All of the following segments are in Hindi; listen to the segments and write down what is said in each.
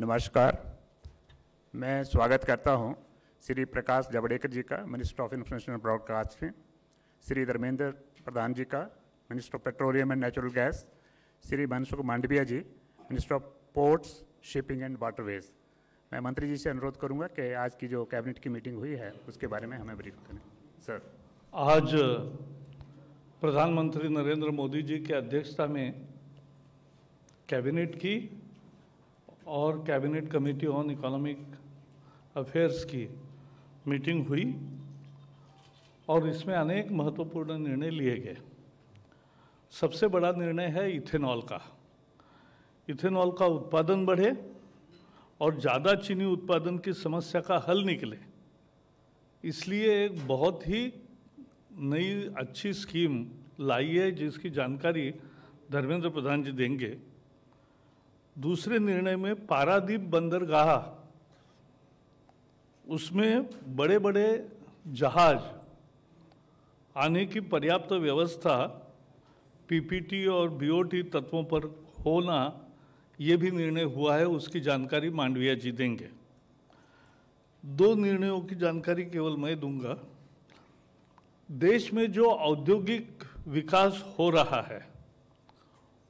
नमस्कार मैं स्वागत करता हूं श्री प्रकाश जावड़ेकर जी का मिनिस्टर ऑफ इंफॉर्मेशन ब्रॉडकास्ट में श्री धर्मेंद्र प्रधान जी का minister of petroleum and natural gas Shri Mansukh Mandaviya ji minister of ports shipping and waterways मैं मंत्री जी से अनुरोध करूंगा कि आज की जो कैबिनेट की मीटिंग हुई है उसके बारे में हमें ब्रीफ करें सर आज प्रधानमंत्री नरेंद्र मोदी जी की अध्यक्षता में कैबिनेट की और cabinet committee on economic affairs की मीटिंग हुई और इसमें अनेक महत्वपूर्ण निर्णय लिए गए सबसे बड़ा निर्णय है इथेनॉल का इथेनॉल का उत्पादन बढ़े और ज़्यादा चीनी उत्पादन की समस्या का हल निकले इसलिए एक बहुत ही नई अच्छी स्कीम लाई है जिसकी जानकारी धर्मेंद्र प्रधान जी देंगे दूसरे निर्णय में पारादीप बंदरगाह उसमें बड़े बड़े जहाज आने की पर्याप्त व्यवस्था पीपीटी और बीओटी तत्वों पर होना ये भी निर्णय हुआ है उसकी जानकारी मांडविया जी देंगे दो निर्णयों की जानकारी केवल मैं दूंगा देश में जो औद्योगिक विकास हो रहा है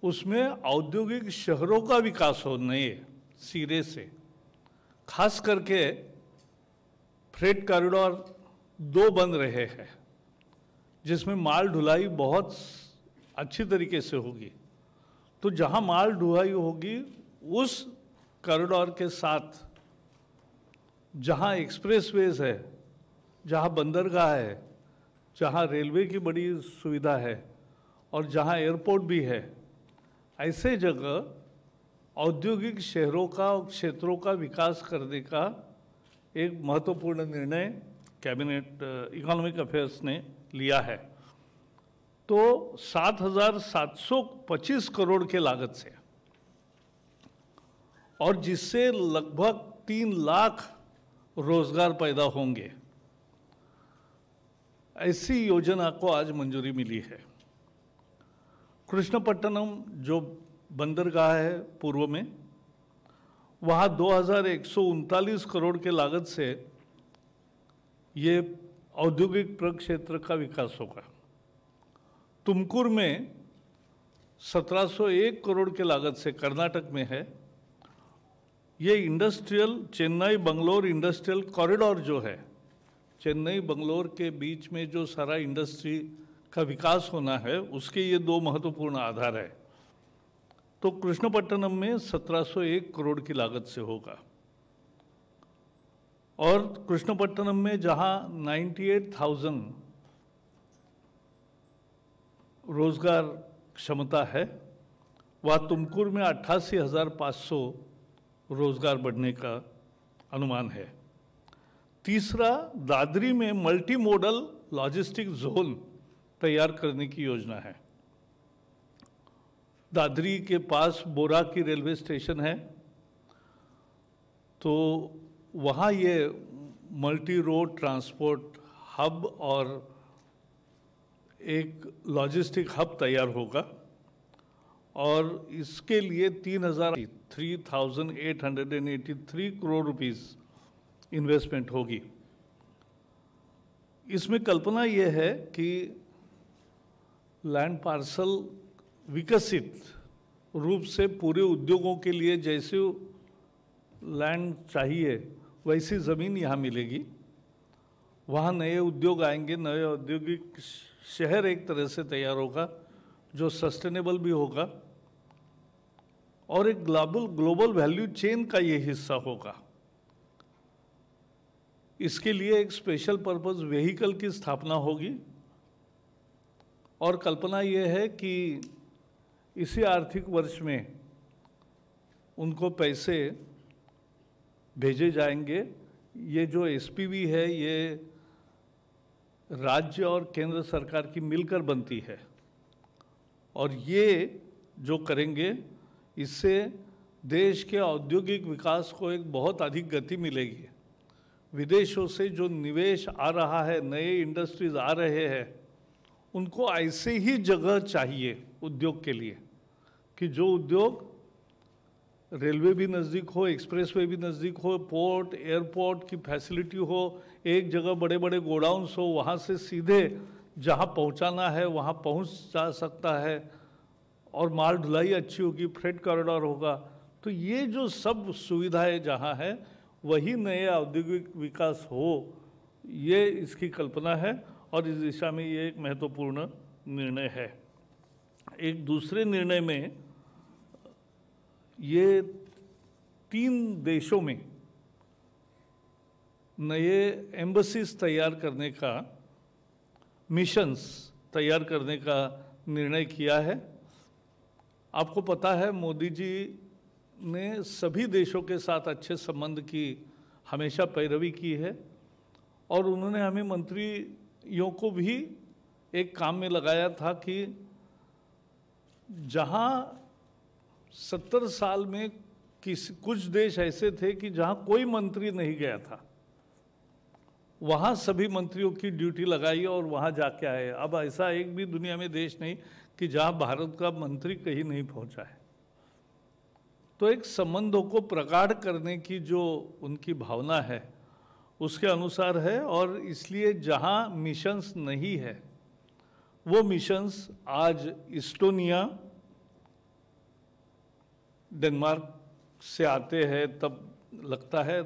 उसमें औद्योगिक शहरों का विकास हो नए सिरे से खास करके फ्रेट कॉरिडोर दो बन रहे हैं जिसमें माल ढुलाई बहुत अच्छी तरीके से होगी तो जहाँ माल ढुलाई होगी उस कॉरिडोर के साथ जहाँ एक्सप्रेसवेज है जहाँ बंदरगाह है जहाँ रेलवे की बड़ी सुविधा है और जहाँ एयरपोर्ट भी है ऐसे जगह औद्योगिक शहरों का और क्षेत्रों का विकास करने का एक महत्वपूर्ण निर्णय कैबिनेट इकोनॉमिक अफेयर्स ने लिया है तो 7,725 करोड़ के लागत से और जिससे लगभग तीन लाख रोजगार पैदा होंगे ऐसी योजना को आज मंजूरी मिली है कृष्णपट्टनम जो बंदरगाह है पूर्व में वहाँ दो करोड़ के लागत से ये औद्योगिक प्रक्षेत्र का विकास होगा तुमकुर में 1701 करोड़ के लागत से कर्नाटक में है ये industrial Chennai Bangalore industrial corridor जो है चेन्नई बंगलोर के बीच में जो सारा इंडस्ट्री का विकास होना है उसके ये दो महत्वपूर्ण आधार है तो कृष्णपट्टनम में 1701 करोड़ की लागत से होगा और कृष्णपट्टनम में जहां 98,000 रोजगार क्षमता है वह तुमकुर में 88,500 रोजगार बढ़ने का अनुमान है तीसरा दादरी में मल्टी मॉडल लॉजिस्टिक जोन तैयार करने की योजना है दादरी के पास बोरा की रेलवे स्टेशन है तो वहाँ ये मल्टी रोड ट्रांसपोर्ट हब और एक लॉजिस्टिक हब तैयार होगा और इसके लिए तीन हज़ार three thousand eight hundred and eighty three crore rupees investment होगी इसमें कल्पना यह है कि लैंड पार्सल विकसित रूप से पूरे उद्योगों के लिए जैसे लैंड चाहिए वैसी ज़मीन यहाँ मिलेगी वहाँ नए उद्योग आएंगे नए औद्योगिक शहर एक तरह से तैयार होगा जो सस्टेनेबल भी होगा और एक ग्लोबल ग्लोबल वैल्यू चेन का ये हिस्सा होगा इसके लिए एक स्पेशल पर्पस व्हीकल की स्थापना होगी और कल्पना ये है कि इसी आर्थिक वर्ष में उनको पैसे भेजे जाएंगे ये जो एसपीवी है ये राज्य और केंद्र सरकार की मिलकर बनती है और ये जो करेंगे इससे देश के औद्योगिक विकास को एक बहुत अधिक गति मिलेगी विदेशों से जो निवेश आ रहा है नए इंडस्ट्रीज़ आ रहे हैं उनको ऐसे ही जगह चाहिए उद्योग के लिए कि जो उद्योग रेलवे भी नज़दीक हो एक्सप्रेसवे भी नज़दीक हो पोर्ट एयरपोर्ट की फैसिलिटी हो एक जगह बड़े बड़े गोडाउंस हो वहाँ से सीधे जहाँ पहुँचाना है वहाँ पहुँच जा सकता है और माल ढुलाई अच्छी होगी फ्रेट कॉरिडोर होगा तो ये जो सब सुविधाएं जहाँ हैं वही नए औद्योगिक विकास हो ये इसकी कल्पना है और इस दिशा में ये एक महत्वपूर्ण निर्णय है एक दूसरे निर्णय में ये तीन देशों में नए एम्बसीज तैयार करने का मिशंस तैयार करने का निर्णय किया है आपको पता है मोदी जी ने सभी देशों के साथ अच्छे संबंध की हमेशा पैरवी की है और उन्होंने हमें मंत्री यों को भी एक काम में लगाया था कि जहां सत्तर साल में किस कुछ देश ऐसे थे कि जहां कोई मंत्री नहीं गया था वहां सभी मंत्रियों की ड्यूटी लगाई और वहां जाके आए अब ऐसा एक भी दुनिया में देश नहीं कि जहां भारत का मंत्री कहीं नहीं पहुंचा है तो एक संबंधों को प्रगाढ़ करने की जो उनकी भावना है उसके अनुसार है और इसलिए जहाँ मिशंस नहीं है वो मिशंस आज इस्टोनिया डेनमार्क से आते हैं तब लगता है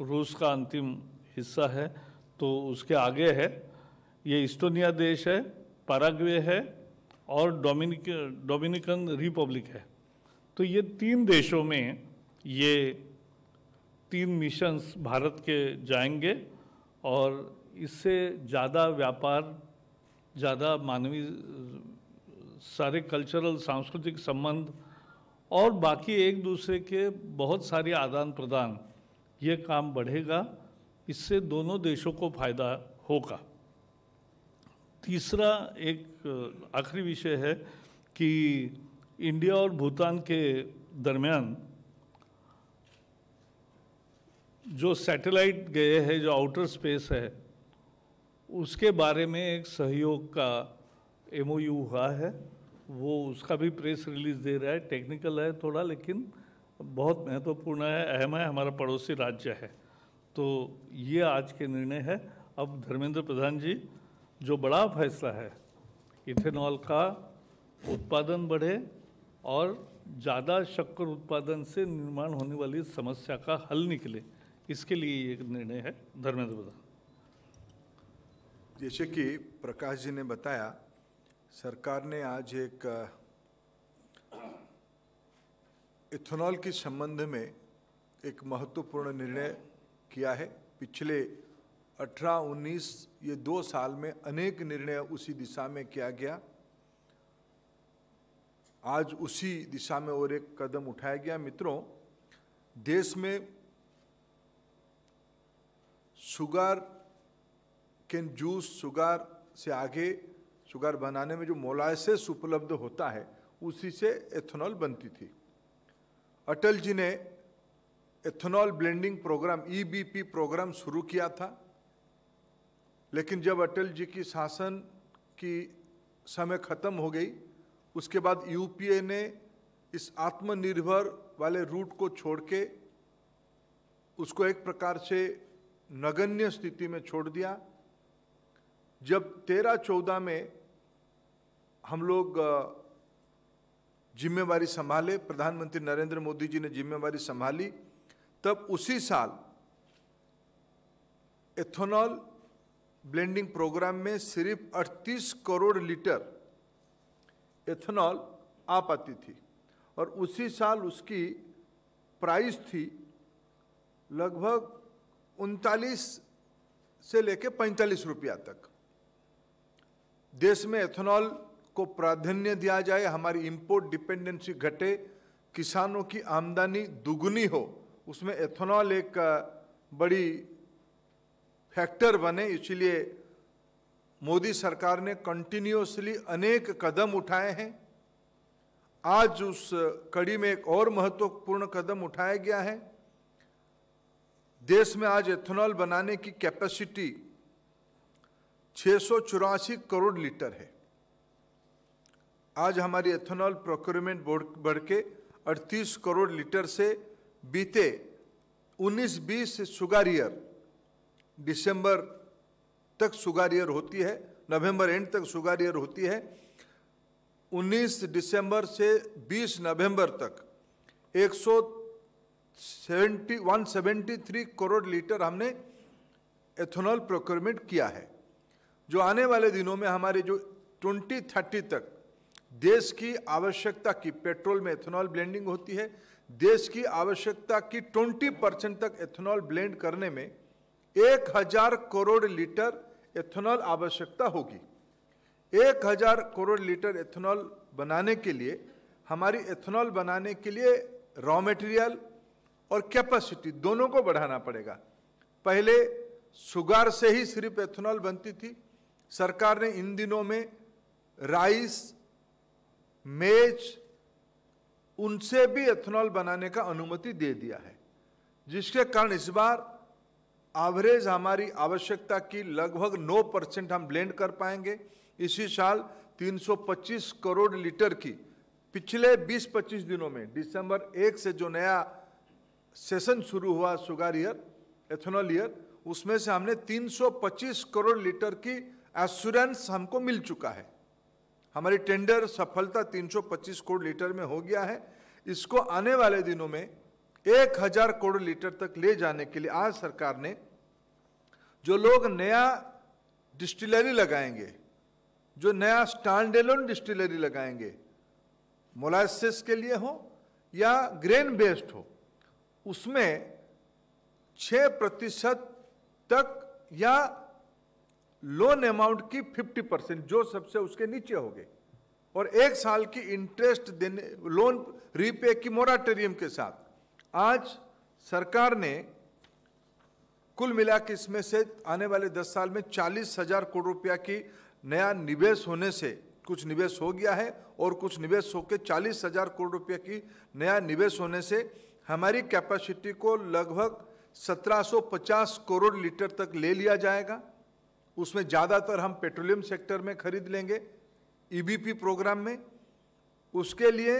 रूस का अंतिम हिस्सा है तो उसके आगे है ये इस्टोनिया देश है पैराग्वे है और डोमिनिक डोमिनिकन रिपब्लिक है तो ये तीन देशों में ये तीन मिशंस भारत के जाएंगे और इससे ज़्यादा व्यापार ज़्यादा मानवीय सारे कल्चरल सांस्कृतिक संबंध और बाकी एक दूसरे के बहुत सारे आदान प्रदान ये काम बढ़ेगा इससे दोनों देशों को फायदा होगा तीसरा एक आखिरी विषय है कि इंडिया और भूटान के दरमियान जो सैटेलाइट गए हैं जो आउटर स्पेस है उसके बारे में एक सहयोग का एम हुआ है वो उसका भी प्रेस रिलीज दे रहा है टेक्निकल है थोड़ा लेकिन बहुत महत्वपूर्ण है अहम है हमारा पड़ोसी राज्य है तो ये आज के निर्णय है अब धर्मेंद्र प्रधान जी जो बड़ा फैसला है इथेनॉल का उत्पादन बढ़े और ज़्यादा शक्कर उत्पादन से निर्माण होने वाली समस्या का हल निकले इसके लिए ये निर्णय है धर्मेंद्र प्रधान जैसे कि प्रकाश जी ने बताया सरकार ने आज एक इथेनॉल के संबंध में एक महत्वपूर्ण निर्णय किया है पिछले 18, 19 ये दो साल में अनेक निर्णय उसी दिशा में किया गया आज उसी दिशा में और एक कदम उठाया गया मित्रों देश में शुगर कैन जूस शुगर से आगे शुगर बनाने में जो मोलासेस उपलब्ध होता है उसी से एथेनॉल बनती थी अटल जी ने ethanol blending programme EBP programme शुरू किया था लेकिन जब अटल जी की शासन की समय ख़त्म हो गई उसके बाद यूपीए ने इस आत्मनिर्भर वाले रूट को छोड़ के उसको एक प्रकार से नगण्य स्थिति में छोड़ दिया जब तेरह चौदह में हम लोग जिम्मेवारी संभाले प्रधानमंत्री नरेंद्र मोदी जी ने जिम्मेवारी संभाली तब उसी साल एथोनॉल ब्लेंडिंग प्रोग्राम में सिर्फ 38 करोड़ लीटर एथेनॉल आ पाती थी और उसी साल उसकी प्राइस थी लगभग उनतालीस से लेकर पैंतालीस रुपया तक देश में एथेनॉल को प्राधान्य दिया जाए हमारी इंपोर्ट डिपेंडेंसी घटे किसानों की आमदनी दुगुनी हो उसमें एथेनॉल एक बड़ी फैक्टर बने इसलिए मोदी सरकार ने कंटिन्यूसली अनेक कदम उठाए हैं आज उस कड़ी में एक और महत्वपूर्ण कदम उठाया गया है देश में आज एथेनॉल बनाने की कैपेसिटी छः करोड़ लीटर है आज हमारी एथेनॉल प्रोक्योरमेंट बोर्ड बढ़ के अड़तीस करोड़ लीटर से बीते 19-20 शुगर ईयर दिसंबर तक शुगर ईयर होती है नवंबर एंड तक शुगर ईयर होती है 19 दिसंबर से 20 नवंबर तक 100 seventy one seventy three crore litre हमने एथेनॉल प्रोक्योरमेंट किया है जो आने वाले दिनों में हमारे जो ट्वेंटी थर्टी तक देश की आवश्यकता की पेट्रोल में एथेनॉल ब्लेंडिंग होती है देश की आवश्यकता की 20 परसेंट तक एथेनॉल ब्लेंड करने में एक हजार करोड़ लीटर एथेनॉल आवश्यकता होगी एक हजार करोड़ लीटर एथेनॉल बनाने के लिए हमारी एथेनॉल बनाने के लिए रॉ मटेरियल और कैपेसिटी दोनों को बढ़ाना पड़ेगा पहले सुगार से ही सिर्फ एथेनॉल बनती थी सरकार ने इन दिनों में राइस मेज उनसे भी एथेनॉल बनाने का अनुमति दे दिया है जिसके कारण इस बार एवरेज हमारी आवश्यकता की लगभग 9 परसेंट हम ब्लेंड कर पाएंगे इसी साल 325 करोड़ लीटर की पिछले 20-25 दिनों में दिसंबर एक से जो नया सेशन शुरू हुआ शुगर ईयर एथेनॉल ईयर उसमें से हमने 325 करोड़ लीटर की एश्योरेंस हमको मिल चुका है हमारी टेंडर सफलता 325 करोड़ लीटर में हो गया है इसको आने वाले दिनों में 1000 करोड़ लीटर तक ले जाने के लिए आज सरकार ने जो लोग नया डिस्टिलरी लगाएंगे जो नया स्टैंड डिस्टिलरी लगाएंगे मोलासिस के लिए हो या ग्रेन बेस्ड हो उसमें छः प्रतिशत तक या लोन अमाउंट की 50 परसेंट जो सबसे उसके नीचे हो गए और एक साल की इंटरेस्ट देने लोन रीपे की मोराटोरियम के साथ आज सरकार ने कुल मिला के इसमें से आने वाले दस साल में चालीस हजार करोड़ रुपया की नया निवेश होने से कुछ निवेश हो गया है और कुछ निवेश होकर चालीस हजार करोड़ रुपया की नया निवेश होने से हमारी कैपेसिटी को लगभग 1750 करोड़ लीटर तक ले लिया जाएगा उसमें ज़्यादातर हम पेट्रोलियम सेक्टर में खरीद लेंगे ईबीपी e प्रोग्राम में उसके लिए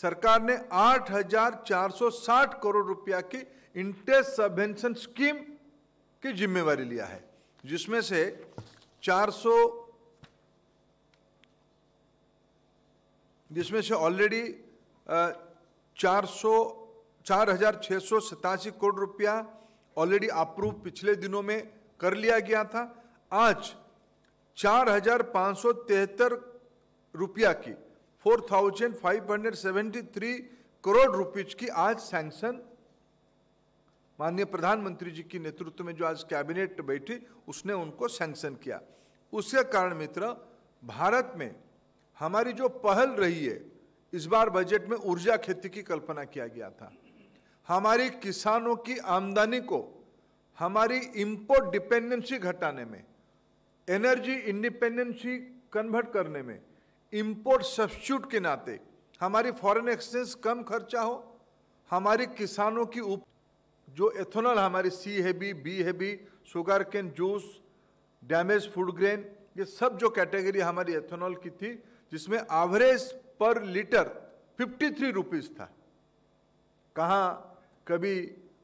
सरकार ने 8,460 करोड़ रुपया की इंटरेस्ट सबेंशन स्कीम की जिम्मेवारी लिया है जिसमें से 400 जिसमें से ऑलरेडी चार सौ चार हजार छह सौ सतासी करोड़ रुपया ऑलरेडी अप्रूव पिछले दिनों में कर लिया गया था आज चार हजार पांच सौ तिहत्तर रुपया की four thousand five hundred seventy three crore rupees की आज सैंक्शन माननीय प्रधानमंत्री जी के नेतृत्व में जो आज कैबिनेट बैठी उसने उनको सैंक्शन किया उसके कारण मित्र भारत में हमारी जो पहल रही है इस बार बजट में ऊर्जा खेती की कल्पना किया गया था हमारी किसानों की आमदनी को हमारी इंपोर्ट डिपेंडेंसी घटाने में एनर्जी इंडिपेंडेंसी कन्वर्ट करने में इंपोर्ट सब्सिट्यूट के नाते हमारी फॉरेन एक्सचेंज कम खर्चा हो हमारे किसानों की उप जो एथोनॉल हमारी C heavy B heavy sugar cane juice damage food grain ये सब जो कैटेगरी हमारी एथोनॉल की थी जिसमें एवरेज पर लीटर फिफ्टी थ्री रुपीज़ था कहाँ कभी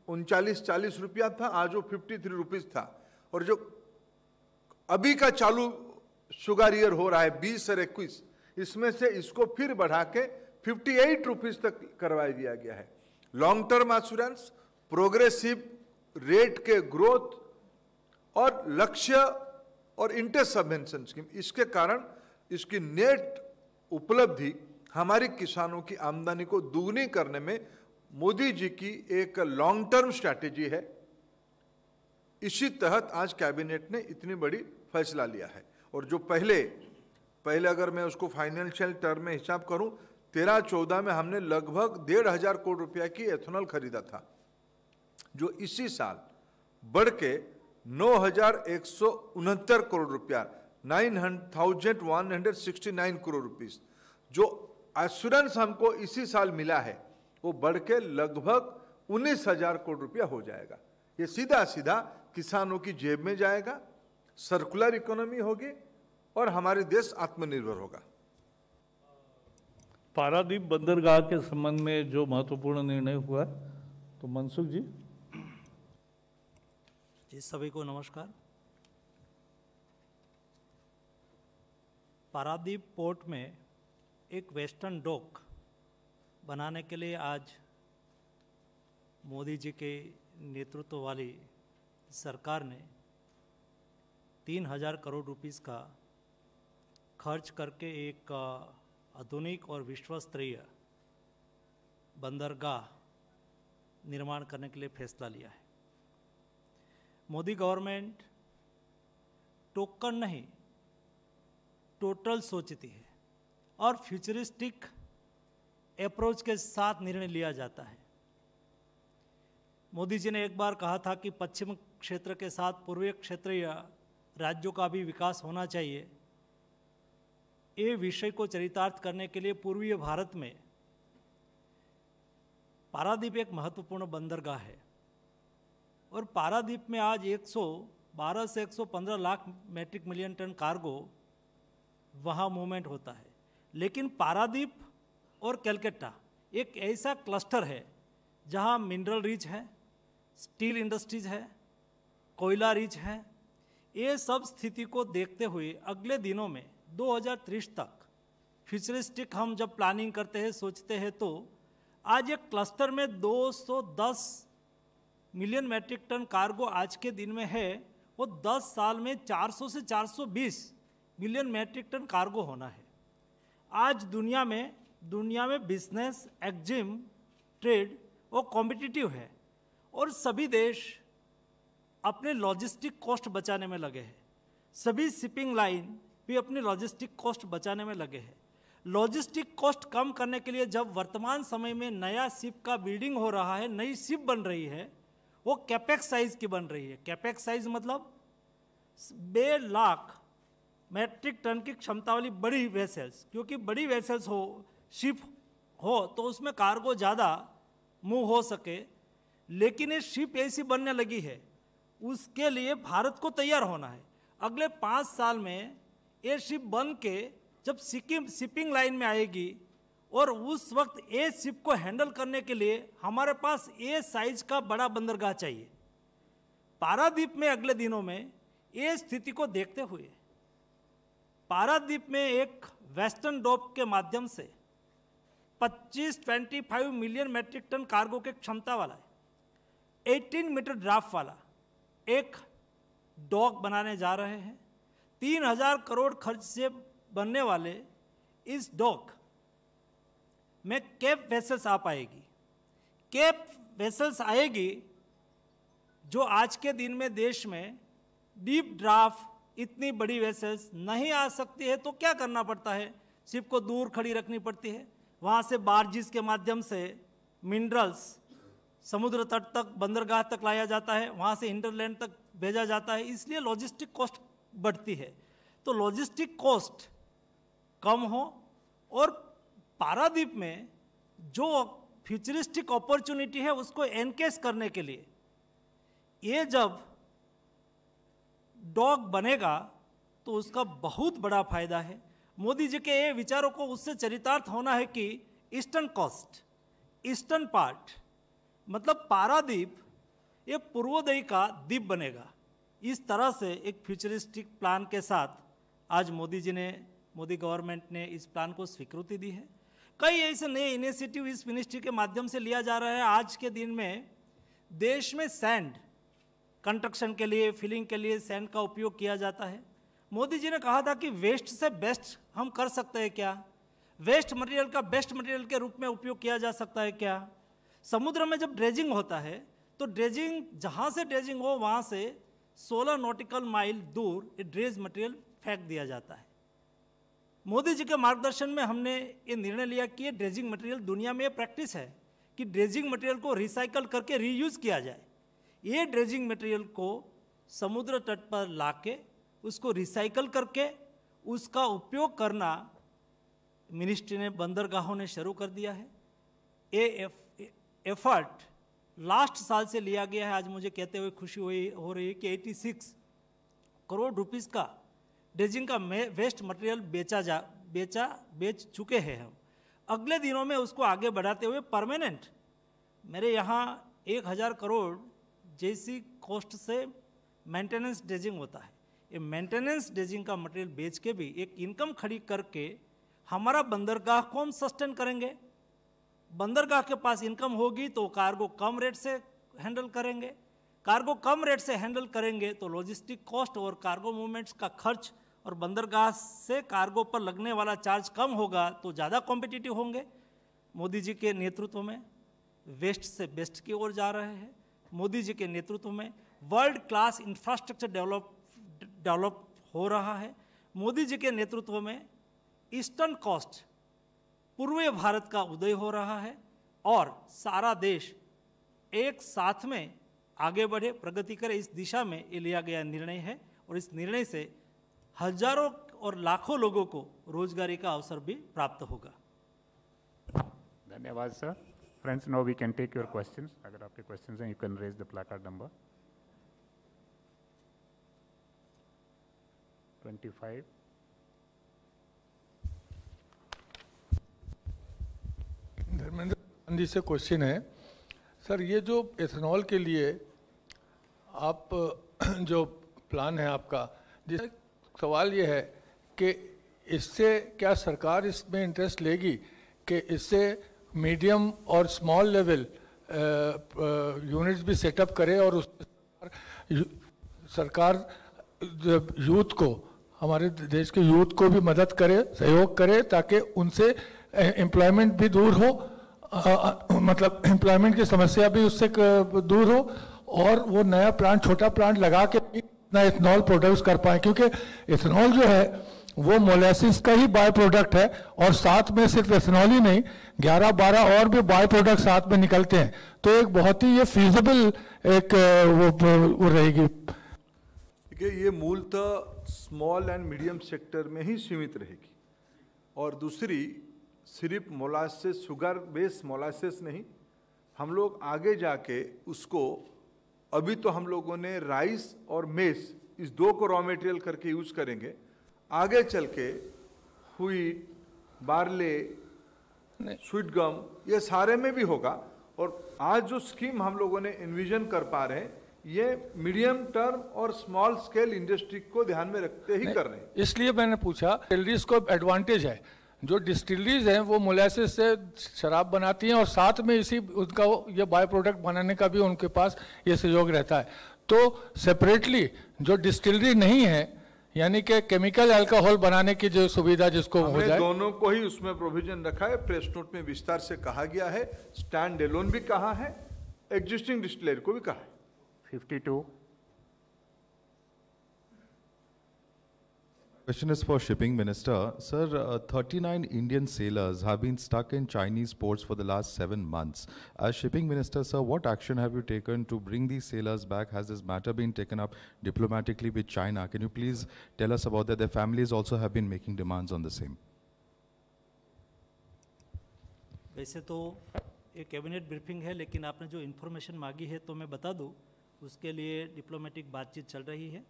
उनचालीस चालीस रुपया था आज वो फिफ्टी थ्री रुपीज़ था और जो अभी का चालू शुगर ईयर हो रहा है बीस और इक्कीस इसमें से इसको फिर बढ़ा के फिफ्टी एट रुपीज़ तक करवा दिया गया है long term insurance progressive rate के ग्रोथ और लक्ष्य और इंटरेस्ट सबेंशन स्कीम इसके कारण इसकी नेट उपलब्धि हमारे किसानों की आमदनी को दुगनी करने में मोदी जी की एक लॉन्ग टर्म स्ट्रैटेजी है इसी तहत आज कैबिनेट ने इतनी बड़ी फैसला लिया है और जो पहले पहले अगर मैं उसको फाइनेंशियल टर्म में हिसाब करूं तेरह चौदह में हमने लगभग डेढ़ हजार करोड़ रुपया की एथेनॉल खरीदा था जो इसी साल बढ़ के नौ हजार एक सौ उनहत्तर करोड़ रुपया nine thousand one hundred sixty nine crore rupees जो एश्योरेंस हमको इसी साल मिला है वो बढ़ के लगभग उन्नीस हजार करोड़ रुपया हो जाएगा ये सीधा सीधा किसानों की जेब में जाएगा सर्कुलर इकोनॉमी होगी और हमारे देश आत्मनिर्भर होगा पारादीप बंदरगाह के संबंध में जो महत्वपूर्ण निर्णय हुआ तो मनसुख जी जी सभी को नमस्कार पारादीप पोर्ट में एक वेस्टर्न डॉक बनाने के लिए आज मोदी जी के नेतृत्व वाली सरकार ने तीन हजार करोड़ रुपीस का खर्च करके एक आधुनिक और विश्वस्तरीय बंदरगाह निर्माण करने के लिए फैसला लिया है मोदी गवर्नमेंट टोकन नहीं टोटल सोचती है और फ्यूचरिस्टिक अप्रोच के साथ निर्णय लिया जाता है मोदी जी ने एक बार कहा था कि पश्चिम क्षेत्र के साथ पूर्वी क्षेत्र या राज्यों का भी विकास होना चाहिए ये विषय को चरितार्थ करने के लिए पूर्वीय भारत में पारादीप एक महत्वपूर्ण बंदरगाह है और पारादीप में आज 112 से 115 lakh metric million tonne cargo वहाँ मूवमेंट होता है लेकिन पारादीप और कैलकट्टा एक ऐसा क्लस्टर है जहाँ मिनरल रिच है स्टील इंडस्ट्रीज है कोयला रिच है ये सब स्थिति को देखते हुए अगले दिनों में 2030 तक फ्यूचरिस्टिक हम जब प्लानिंग करते हैं सोचते हैं तो आज एक क्लस्टर में 210 मिलियन मैट्रिक टन कार्गो आज के दिन में है वो 10 साल में 400 से 420 मिलियन मैट्रिक टन कार्गो होना है आज दुनिया में दुनिया में बिजनेस एक्जिम ट्रेड वो कॉम्पिटिटिव है और सभी देश अपने लॉजिस्टिक कॉस्ट बचाने में लगे हैं सभी शिपिंग लाइन भी अपने लॉजिस्टिक कॉस्ट बचाने में लगे हैं लॉजिस्टिक कॉस्ट कम करने के लिए जब वर्तमान समय में नया शिप का बिल्डिंग हो रहा है नई शिप बन रही है वो कैपेक्स साइज की बन रही है कैपेक्स साइज मतलब बे लाख मैट्रिक टन की क्षमता वाली बड़ी वेसल्स क्योंकि बड़ी वेसल्स हो शिप हो तो उसमें कार्गो ज़्यादा मूव हो सके लेकिन ये शिप ऐसी बनने लगी है उसके लिए भारत को तैयार होना है अगले पाँच साल में ये शिप बन के जब सिक्किम शिपिंग लाइन में आएगी और उस वक्त ए शिप को हैंडल करने के लिए हमारे पास ए साइज का बड़ा बंदरगाह चाहिए पारादीप में अगले दिनों में ये स्थिति को देखते हुए पारादीप में एक वेस्टर्न डोप के माध्यम से 25 25 मिलियन मैट्रिक टन कार्गो के क्षमता वाला है 18 मीटर ड्राफ्ट वाला एक डॉक बनाने जा रहे हैं तीन हजार करोड़ खर्च से बनने वाले इस डॉक में कैप वेसल्स आ पाएगी कैप वेसल्स आएगी जो आज के दिन में देश में डीप ड्राफ्ट इतनी बड़ी वेसल्स नहीं आ सकती है तो क्या करना पड़ता है सिप को दूर खड़ी रखनी पड़ती है वहाँ से बारजिस के माध्यम से मिनरल्स समुद्र तट तक बंदरगाह तक लाया जाता है वहाँ से इंटरलैंड तक भेजा जाता है इसलिए लॉजिस्टिक कॉस्ट बढ़ती है तो लॉजिस्टिक कॉस्ट कम हो और पारादीप में जो फ्यूचरिस्टिक अपॉर्चुनिटी है उसको एनकेस करने के लिए ये जब डॉग बनेगा तो उसका बहुत बड़ा फायदा है मोदी जी के विचारों को उससे चरितार्थ होना है कि ईस्टर्न कोस्ट ईस्टर्न पार्ट मतलब पारादीप ये पूर्वोदय का द्वीप बनेगा इस तरह से एक फ्यूचरिस्टिक प्लान के साथ आज मोदी जी ने मोदी गवर्नमेंट ने इस प्लान को स्वीकृति दी है कई ऐसे नए इनिशिएटिव इस मिनिस्ट्री के माध्यम से लिया जा रहा है आज के दिन में देश में सैंड कंस्ट्रक्शन के लिए फिलिंग के लिए सैंड का उपयोग किया जाता है मोदी जी ने कहा था कि वेस्ट से बेस्ट हम कर सकते हैं क्या वेस्ट मटेरियल का बेस्ट मटेरियल के रूप में उपयोग किया जा सकता है क्या समुद्र में जब ड्रेजिंग होता है तो ड्रेजिंग जहाँ से ड्रेजिंग हो वहाँ से 16 नॉटिकल माइल दूर ये ड्रेज मटेरियल फेंक दिया जाता है मोदी जी के मार्गदर्शन में हमने ये निर्णय लिया कि ये ड्रेजिंग मटेरियल दुनिया में प्रैक्टिस है कि ड्रेजिंग मटेरियल को रिसाइकल करके रीयूज़ किया जाए ये ड्रेजिंग मटेरियल को समुद्र तट पर ला उसको रिसाइकल करके उसका उपयोग करना मिनिस्ट्री ने बंदरगाहों ने शुरू कर दिया है ए एफर्ट लास्ट साल से लिया गया है आज मुझे कहते हुए खुशी हुई हो रही है कि 86 करोड़ रुपीस का ड्रेजिंग का वेस्ट मटेरियल बेचा जा बेचा बेच चुके हैं हम अगले दिनों में उसको आगे बढ़ाते हुए परमानेंट मेरे यहाँ एक हज़ार करोड़ जैसी कॉस्ट से मेंटेनेंस ड्रेजिंग होता है ये मेंटेनेंस डेजिंग का मटेरियल बेच के भी एक इनकम खड़ी करके हमारा बंदरगाह को हम सस्टेन करेंगे बंदरगाह के पास इनकम होगी तो कार्गो कम रेट से हैंडल करेंगे कार्गो कम रेट से हैंडल करेंगे तो लॉजिस्टिक कॉस्ट और कार्गो मूवमेंट्स का खर्च और बंदरगाह से कार्गो पर लगने वाला चार्ज कम होगा तो ज़्यादा कॉम्पिटिटिव होंगे मोदी जी के नेतृत्व में वेस्ट से बेस्ट की ओर जा रहे हैं मोदी जी के नेतृत्व में world class infrastructure develop develop हो रहा है मोदी जी के नेतृत्व में ईस्टर्न कॉस्ट पूर्वी भारत का उदय हो रहा है और सारा देश एक साथ में आगे बढ़े प्रगति करे इस दिशा में ये लिया गया निर्णय है और इस निर्णय से हजारों और लाखों लोगों को रोजगारी का अवसर भी प्राप्त होगा धन्यवाद sir friends no we can take your questions अगर आपके क्वेश्चंस हैं you can raise the placard number 25 Dharmendra Gandhi से क्वेश्चन है सर ये जो एथेनॉल के लिए आप जो प्लान है आपका जिस सवाल ये है कि इससे क्या सरकार इसमें इंटरेस्ट लेगी कि इससे मीडियम और स्मॉल लेवल यूनिट्स भी सेटअप करे और उस सरकार यूथ को हमारे देश के यूथ को भी मदद करे सहयोग करे ताकि उनसे एम्प्लॉयमेंट भी दूर हो आ, मतलब एम्प्लॉयमेंट की समस्या भी उससे दूर हो और वो नया प्लांट छोटा प्लांट लगा के भी इतना इथनॉल प्रोड्यूस कर पाए क्योंकि इथनॉल जो है वो मोलेसिस का ही बाय प्रोडक्ट है और साथ में सिर्फ इथनॉल ही नहीं ग्यारह बारह और भी बाय प्रोडक्ट साथ में निकलते हैं तो एक बहुत ही ये फीजबल एक वो, वो रहेगी ये मूलतः स्मॉल एंड मीडियम सेक्टर में ही सीमित रहेगी और दूसरी सिर्फ मोलासेस शुगर बेस्ड मोलासेस नहीं हम लोग आगे जाके उसको अभी तो हम लोगों ने राइस और मेस इस दो को रॉ मटेरियल करके यूज करेंगे आगे चल के हुईट बार्ले स्वीट गम ये सारे में भी होगा और आज जो स्कीम हम लोगों ने इन्विजन कर पा रहे हैं ये मीडियम टर्म और स्मॉल स्केल इंडस्ट्री को ध्यान में रखते ही कर रहे हैं इसलिए मैंने पूछा डिस्टिलरीज को एडवांटेज है जो डिस्टिलरीज हैं वो मोलासिस से शराब बनाती हैं और साथ में इसी उनका ये बाय प्रोडक्ट बनाने का भी उनके पास ये सहयोग रहता है तो सेपरेटली जो डिस्टिलरी नहीं है यानी कि केमिकल अल्कोहल बनाने की जो सुविधा जिसको हो जाए दोनों को ही उसमें प्रोविजन रखा है प्रेस नोट में विस्तार से कहा गया है स्टैंड एलोन भी कहा है एग्जिस्टिंग डिस्टिलरी को भी कहा है 52. Question is for Shipping Minister. Sir, uh, 39 Indian sailors have been stuck in Chinese ports for the last seven months. As Shipping Minister, sir, what action have you taken to bring these sailors back? Has this matter been taken up diplomatically with China? Can you please tell us about that? Their families also have been making demands on the same. वैसे तो ये कैबिनेट ब्रीफिंग है लेकिन आपने जो इन्फॉर्मेशन मांगी है तो मैं बता दूं उसके लिए डिप्लोमेटिक बातचीत चल रही है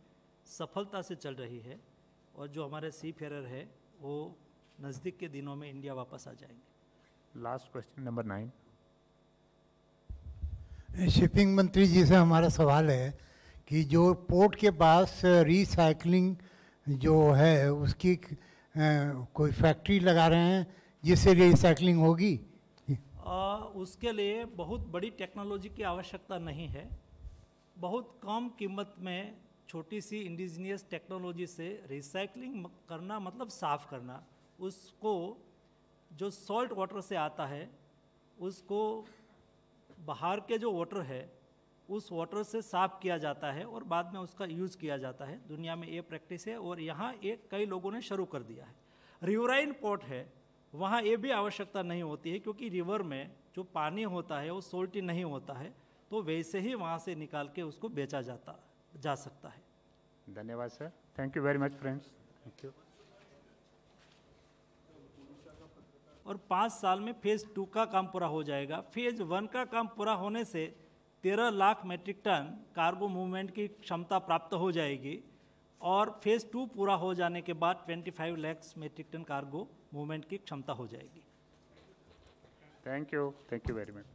सफलता से चल रही है और जो हमारे सी फेरर है वो नज़दीक के दिनों में इंडिया वापस आ जाएंगे last question number nine shipping मंत्री जी से हमारा सवाल है कि जो पोर्ट के पास रिसाइकलिंग जो है उसकी कोई फैक्ट्री लगा रहे हैं जिससे रिसाइकलिंग होगी आ, उसके लिए बहुत बड़ी टेक्नोलॉजी की आवश्यकता नहीं है बहुत कम कीमत में छोटी सी इंडिजीनियस टेक्नोलॉजी से रिसाइकलिंग करना मतलब साफ़ करना उसको जो सॉल्ट वाटर से आता है उसको बाहर के जो वाटर है उस वाटर से साफ़ किया जाता है और बाद में उसका यूज़ किया जाता है दुनिया में ये प्रैक्टिस है और यहाँ एक कई लोगों ने शुरू कर दिया है रिवराइन पोर्ट है वहाँ ये भी आवश्यकता नहीं होती है क्योंकि रिवर में जो पानी होता है वो सोल्टी नहीं होता है तो वैसे ही वहाँ से निकाल के उसको बेचा जाता जा सकता है धन्यवाद sir thank you very much friends thank you और पाँच साल में फेज़ टू का काम पूरा हो जाएगा फेज़ वन का काम पूरा होने से तेरह lakh metric tonne cargo movement की क्षमता प्राप्त हो जाएगी और फेज़ टू पूरा हो जाने के बाद twenty five lakhs metric tonne cargo movement की क्षमता हो जाएगी thank you thank you very much